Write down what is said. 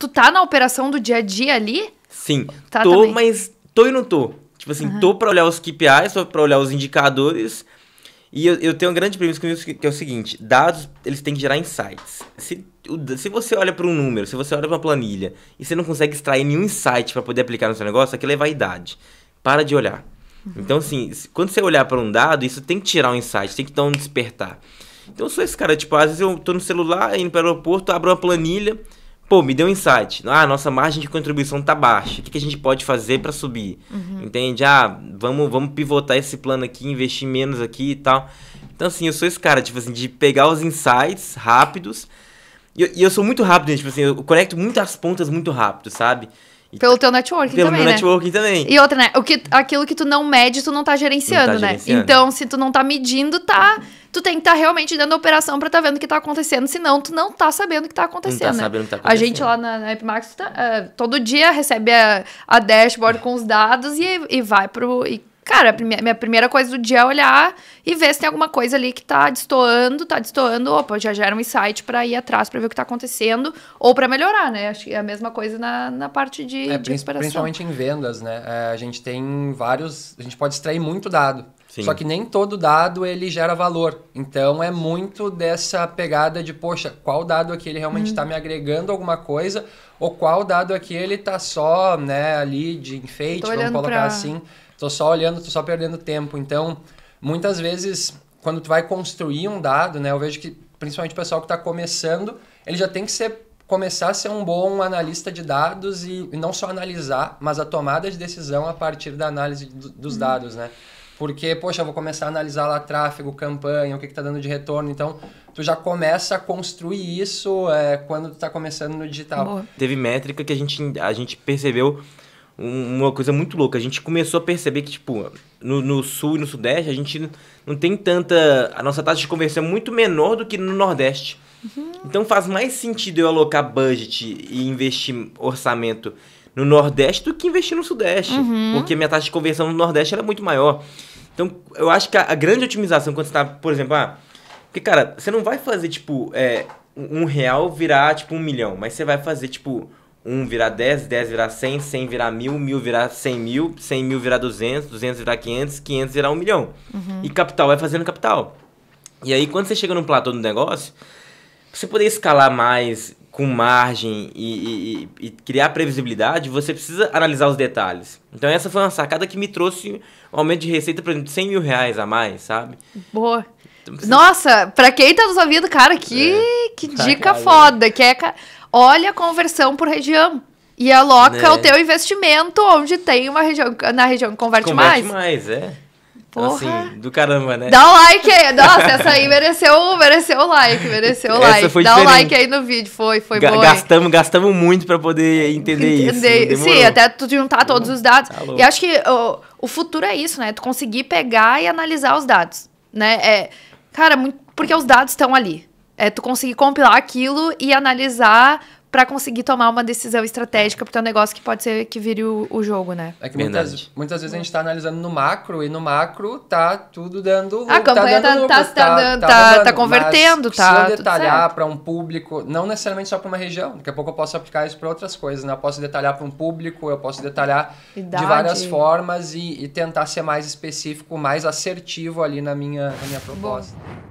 Tu tá na operação do dia a dia ali? Sim. Tá, tô, também. mas tô e não tô. Tipo assim, uhum. tô pra olhar os KPIs, tô pra olhar os indicadores. E eu, eu tenho um grande premissa com isso, que é o seguinte: dados, eles têm que gerar insights. Se, se você olha para um número, se você olha para uma planilha, e você não consegue extrair nenhum insight para poder aplicar no seu negócio, aquilo é vaidade. Para de olhar. Uhum. Então, assim, quando você olhar para um dado, isso tem que tirar um insight, tem que dar um despertar. Então, eu sou esse cara, tipo, às vezes eu tô no celular, indo pro aeroporto, abro uma planilha pô, me deu um insight. Ah, nossa margem de contribuição tá baixa. O que, que a gente pode fazer para subir? Uhum. Entende? Ah, vamos, vamos pivotar esse plano aqui, investir menos aqui e tal. Então, assim, eu sou esse cara, tipo assim, de pegar os insights rápidos. E eu, e eu sou muito rápido, gente, tipo assim, eu conecto muitas pontas muito rápido, sabe? pelo teu networking pelo também, meu né? networking também. E outra, né? O que, aquilo que tu não mede, tu não tá gerenciando, não tá né? né? Então, se tu não tá medindo, tá tu tem que estar tá realmente dando da operação pra tá vendo o que tá acontecendo, senão tu não tá sabendo o que tá acontecendo. Não tá sabendo né? o que tá acontecendo. A gente lá na, na tá, uh, todo dia recebe a, a dashboard com os dados e, e vai pro. E Cara, a primeira, minha primeira coisa do dia é olhar e ver se tem alguma coisa ali que tá destoando, tá destoando. Opa, já gera um insight para ir atrás para ver o que tá acontecendo ou para melhorar, né? Acho que é a mesma coisa na, na parte de, é, de Principalmente em vendas, né? É, a gente tem vários. A gente pode extrair muito dado. Sim. Só que nem todo dado ele gera valor. Então é muito dessa pegada de, poxa, qual dado aqui ele realmente está uhum. me agregando alguma coisa, ou qual dado aqui ele tá só, né, ali de enfeite, vamos colocar pra... assim. Tô só olhando, tô só perdendo tempo. Então, muitas vezes, quando tu vai construir um dado, né? Eu vejo que, principalmente o pessoal que está começando, ele já tem que ser começar a ser um bom analista de dados e, e, não só analisar, mas a tomada de decisão a partir da análise do, dos uhum. dados, né? Porque, poxa, eu vou começar a analisar lá tráfego, campanha, o que está dando de retorno. Então, tu já começa a construir isso é, quando tu está começando no digital. Boa. Teve métrica que a gente, a gente percebeu uma coisa muito louca. A gente começou a perceber que, tipo, no, no, sul e no sudeste, a gente não tem tanta. A nossa taxa de conversão é muito menor do que no nordeste. Uhum. Então faz mais sentido eu alocar budget e investir orçamento no nordeste do que investir no sudeste. Uhum. Porque minha taxa de conversão no nordeste era é muito maior. Então eu acho que a, a grande otimização quando você tá, por exemplo, ah, porque, cara, você não vai fazer, tipo, é, um real virar, tipo, um milhão, mas você vai fazer, tipo 1 virar 10, 10 virar 100, 100 virar 1000, 1000 virar 100 mil, 100 mil virar 200, 200 virar 500, 500 virar 1 milhão. Uhum. E capital vai fazendo capital. E aí, quando você chega num platô do negócio, você poder escalar mais com margem e, e, e, criar previsibilidade, você precisa analisar os detalhes. Então, essa foi uma sacada que me trouxe um aumento de receita, por exemplo, de 100 mil reais a mais, sabe? Boa. Então, você... Nossa, pra quem tá nos ouvindo, cara, que, é. que dica Caralho. foda. Que é... Olha a conversão por região. E aloca é né? o teu investimento onde tem uma região. Na região que converte, converte mais. mais, é. Então, assim, Porra. Assim, do caramba, né? Dá o um like aí. Nossa, essa aí mereceu, mereceu o like, mereceu o like. Dá diferente. um like aí no vídeo, foi, foi Ga bom. Gastamos, gastamos muito para poder entender, entender isso. Sim, até tu juntar todos os dados. Tá e acho que o, o futuro é isso, né? Tu conseguir pegar e analisar os dados, né? É, cara, muito, porque os dados estão ali é, tu conseguir compilar aquilo e analisar para conseguir tomar uma decisão estratégica pro teu negócio que pode ser que vire o, o jogo, né? É que muitas, muitas, vezes a gente tá analisando no macro e no macro tá tudo dando A tá campanha dando tá-, tá, lucro, tá, dando, tá, tá, tá convertendo, tá? detalhar para um público, não necessariamente só para uma região. Daqui a pouco eu posso aplicar isso para outras coisas, né? Eu posso detalhar para um público, eu posso detalhar Idade. de várias formas e, e, tentar ser mais específico, mais assertivo ali na minha, na minha proposta. Bom.